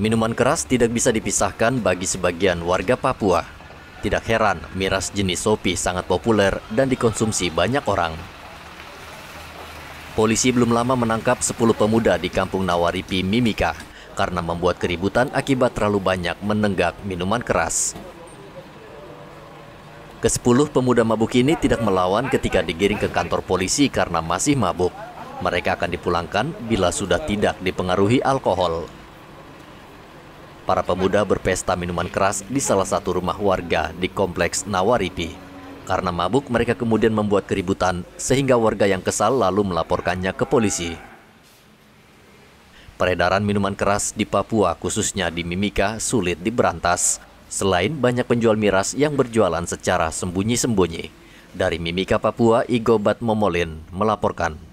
Minuman keras tidak bisa dipisahkan bagi sebagian warga Papua. Tidak heran, miras jenis sopi sangat populer dan dikonsumsi banyak orang. Polisi belum lama menangkap 10 pemuda di kampung Nawaripi, Mimika, karena membuat keributan akibat terlalu banyak menenggak minuman keras. Kesepuluh pemuda mabuk ini tidak melawan ketika digiring ke kantor polisi karena masih mabuk. Mereka akan dipulangkan bila sudah tidak dipengaruhi alkohol para pemuda berpesta minuman keras di salah satu rumah warga di kompleks Nawaripi. Karena mabuk, mereka kemudian membuat keributan, sehingga warga yang kesal lalu melaporkannya ke polisi. Peredaran minuman keras di Papua, khususnya di Mimika, sulit diberantas. Selain banyak penjual miras yang berjualan secara sembunyi-sembunyi. Dari Mimika, Papua, Igo Bat Momolin melaporkan.